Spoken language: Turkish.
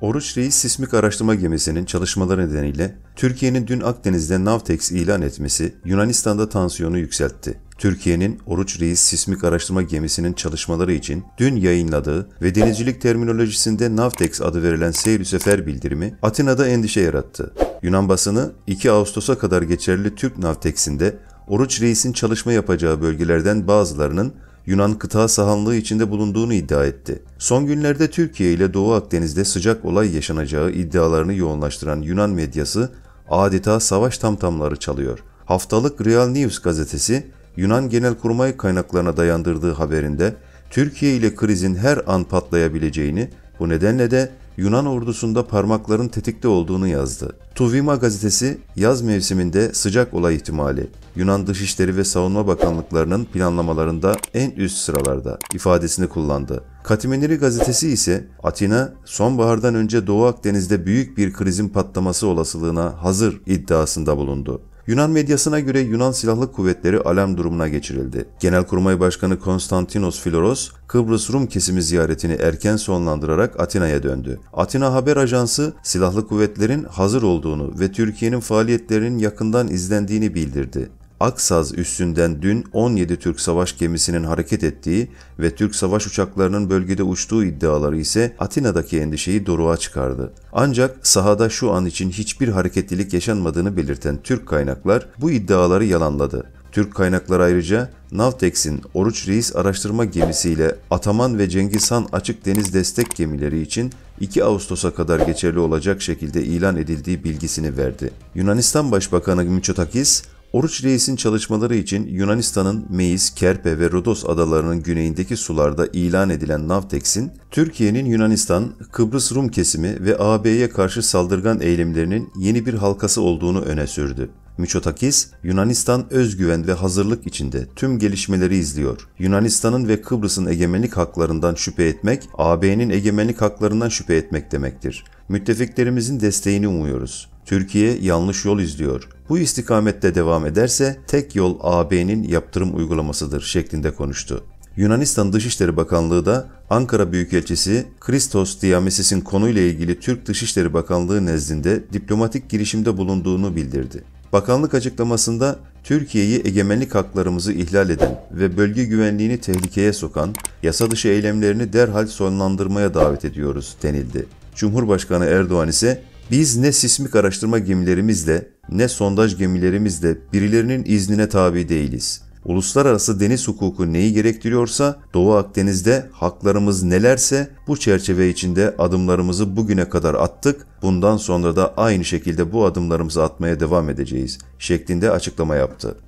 Oruç Reis sismik araştırma gemisinin çalışmaları nedeniyle Türkiye'nin dün Akdeniz'de Navtex ilan etmesi Yunanistan'da tansiyonu yükseltti. Türkiye'nin Oruç Reis sismik araştırma gemisinin çalışmaları için dün yayınladığı ve denizcilik terminolojisinde Navtex adı verilen seyir sefer bildirimi Atina'da endişe yarattı. Yunan basını 2 Ağustos'a kadar geçerli Türk Navtex'inde Oruç Reis'in çalışma yapacağı bölgelerden bazılarının Yunan kıta sahanlığı içinde bulunduğunu iddia etti. Son günlerde Türkiye ile Doğu Akdeniz'de sıcak olay yaşanacağı iddialarını yoğunlaştıran Yunan medyası adeta savaş tamtamları çalıyor. Haftalık Real News gazetesi Yunan Genelkurmay kaynaklarına dayandırdığı haberinde Türkiye ile krizin her an patlayabileceğini, bu nedenle de Yunan ordusunda parmakların tetikte olduğunu yazdı. Tuvima gazetesi yaz mevsiminde sıcak olay ihtimali, Yunan Dışişleri ve Savunma Bakanlıklarının planlamalarında en üst sıralarda ifadesini kullandı. Katimeniri gazetesi ise Atina sonbahardan önce Doğu Akdeniz'de büyük bir krizin patlaması olasılığına hazır iddiasında bulundu. Yunan medyasına göre Yunan Silahlı Kuvvetleri alarm durumuna geçirildi. Genelkurmay Başkanı Konstantinos Filoros, Kıbrıs Rum kesimi ziyaretini erken sonlandırarak Atina'ya döndü. Atina Haber Ajansı, silahlı kuvvetlerin hazır olduğunu ve Türkiye'nin faaliyetlerinin yakından izlendiğini bildirdi. Aksaz üstünden dün 17 Türk savaş gemisinin hareket ettiği ve Türk savaş uçaklarının bölgede uçtuğu iddiaları ise Atina'daki endişeyi doruğa çıkardı. Ancak sahada şu an için hiçbir hareketlilik yaşanmadığını belirten Türk kaynaklar bu iddiaları yalanladı. Türk kaynaklar ayrıca Navtex'in Oruç Reis araştırma gemisiyle Ataman ve Cengiz Han açık deniz destek gemileri için 2 Ağustos'a kadar geçerli olacak şekilde ilan edildiği bilgisini verdi. Yunanistan Başbakanı Mitsotakis, Oruç Reis'in çalışmaları için Yunanistan'ın Meis, Kerpe ve Rodos adalarının güneyindeki sularda ilan edilen Navtex'in, Türkiye'nin Yunanistan, Kıbrıs Rum kesimi ve AB'ye karşı saldırgan eylemlerinin yeni bir halkası olduğunu öne sürdü. Miçotakis, Yunanistan özgüven ve hazırlık içinde tüm gelişmeleri izliyor. Yunanistan'ın ve Kıbrıs'ın egemenlik haklarından şüphe etmek, AB'nin egemenlik haklarından şüphe etmek demektir. Müttefiklerimizin desteğini umuyoruz. Türkiye yanlış yol izliyor. Bu istikamette devam ederse tek yol AB'nin yaptırım uygulamasıdır şeklinde konuştu. Yunanistan Dışişleri Bakanlığı da Ankara Büyükelçisi Christos Diamesis'in konuyla ilgili Türk Dışişleri Bakanlığı nezdinde diplomatik girişimde bulunduğunu bildirdi. Bakanlık açıklamasında Türkiye'yi egemenlik haklarımızı ihlal eden ve bölge güvenliğini tehlikeye sokan yasa dışı eylemlerini derhal sonlandırmaya davet ediyoruz denildi. Cumhurbaşkanı Erdoğan ise biz ne sismik araştırma gemilerimizle ne sondaj gemilerimizle birilerinin iznine tabi değiliz. Uluslararası deniz hukuku neyi gerektiriyorsa Doğu Akdeniz'de haklarımız nelerse bu çerçeve içinde adımlarımızı bugüne kadar attık. Bundan sonra da aynı şekilde bu adımlarımızı atmaya devam edeceğiz şeklinde açıklama yaptı.